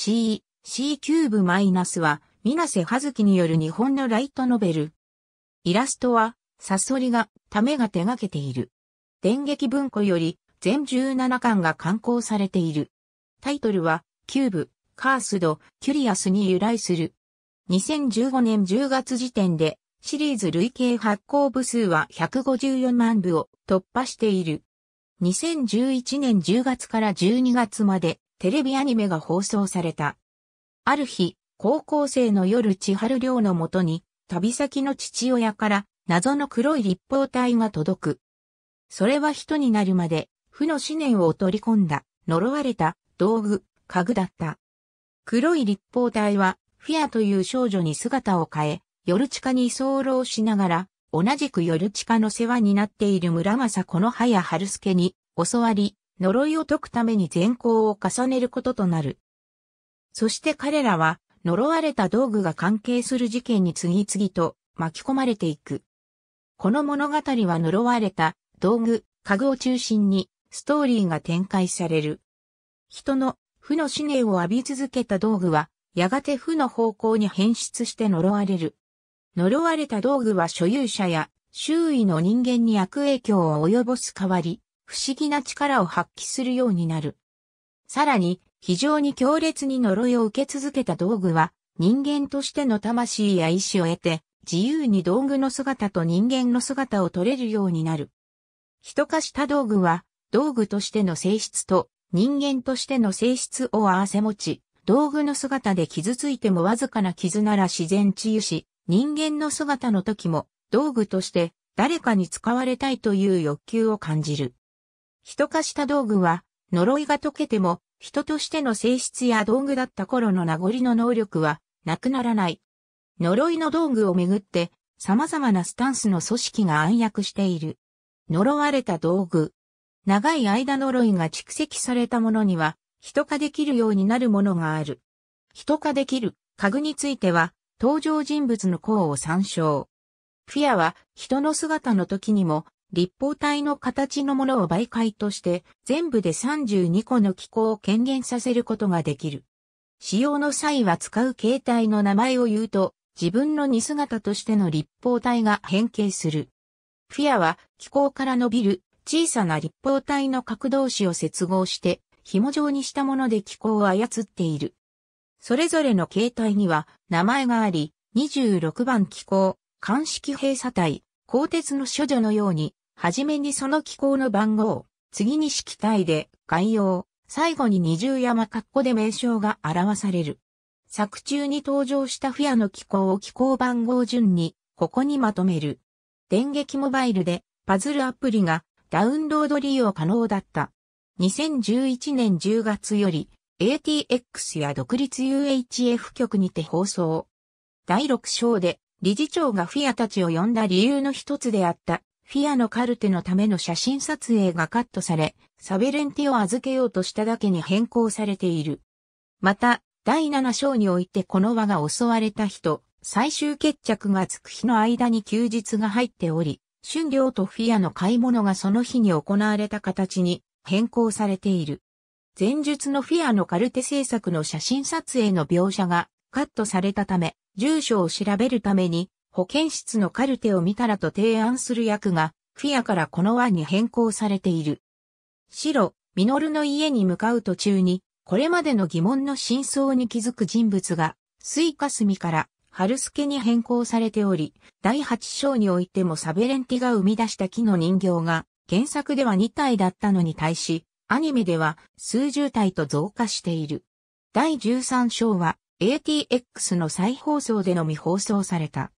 C、C キューブマイナスは、水瀬葉月による日本のライトノベル。イラストは、サソリが、ためが手掛けている。電撃文庫より、全17巻が刊行されている。タイトルは、キューブ、カースド、キュリアスに由来する。2015年10月時点で、シリーズ累計発行部数は154万部を突破している。2011年10月から12月までテレビアニメが放送された。ある日、高校生の夜千春亮のもとに、旅先の父親から謎の黒い立方体が届く。それは人になるまで、負の思念を取り込んだ、呪われた道具、家具だった。黒い立方体は、フィアという少女に姿を変え、夜地下に居候しながら、同じく夜地下の世話になっている村正この葉や春助に、教わり、呪いを解くために善行を重ねることとなる。そして彼らは、呪われた道具が関係する事件に次々と巻き込まれていく。この物語は呪われた道具、家具を中心にストーリーが展開される。人の負の思念を浴び続けた道具は、やがて負の方向に変質して呪われる。呪われた道具は所有者や周囲の人間に悪影響を及ぼす代わり、不思議な力を発揮するようになる。さらに、非常に強烈に呪いを受け続けた道具は、人間としての魂や意志を得て、自由に道具の姿と人間の姿を取れるようになる。人化した道具は、道具としての性質と人間としての性質を合わせ持ち、道具の姿で傷ついてもわずかな傷なら自然治癒し、人間の姿の時も道具として誰かに使われたいという欲求を感じる。人化した道具は、呪いが解けても、人としての性質や道具だった頃の名残の能力は、なくならない。呪いの道具をめぐって、様々なスタンスの組織が暗躍している。呪われた道具。長い間呪いが蓄積されたものには、人化できるようになるものがある。人化できる家具については、登場人物の項を参照。フィアは人の姿の時にも立方体の形のものを媒介として全部で32個の機構を権限させることができる。使用の際は使う形態の名前を言うと自分の似姿としての立方体が変形する。フィアは機構から伸びる小さな立方体の角同士を接合して紐状にしたもので機構を操っている。それぞれの形態には名前があり、26番機構、鑑識閉鎖体、鋼鉄の処女のようにはじめにその機構の番号、次に式体で概要、最後に二重山括弧で名称が表される。作中に登場したフィアの機構を機構番号順に、ここにまとめる。電撃モバイルでパズルアプリがダウンロード利用可能だった。2011年10月より ATX や独立 UHF 局にて放送。第6章で理事長がフィアたちを呼んだ理由の一つであったフィアのカルテのための写真撮影がカットされ、サベレンティを預けようとしただけに変更されている。また、第7章においてこの輪が襲われた日と、最終決着がつく日の間に休日が入っており、春行とフィアの買い物がその日に行われた形に変更されている。前述のフィアのカルテ制作の写真撮影の描写がカットされたため、住所を調べるために保健室のカルテを見たらと提案する役が、フィアからこの輪に変更されている。白、ミノルの家に向かう途中に、これまでの疑問の真相に気づく人物が、スイカスミから、春助に変更されており、第8章においてもサベレンティが生み出した木の人形が、原作では2体だったのに対し、アニメでは数十体と増加している。第13章は ATX の再放送でのみ放送された。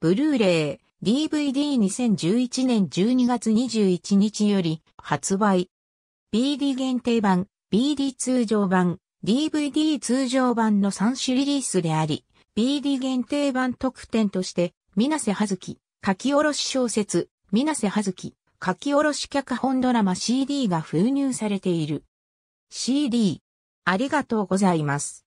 ブルーレイ、DVD2011 年12月21日より発売。BD 限定版、BD 通常版、DVD 通常版の3種リリースであり、BD 限定版特典として、水瀬葉月、書き下ろし小説、水瀬葉月、書き下ろし脚本ドラマ CD が封入されている。CD、ありがとうございます。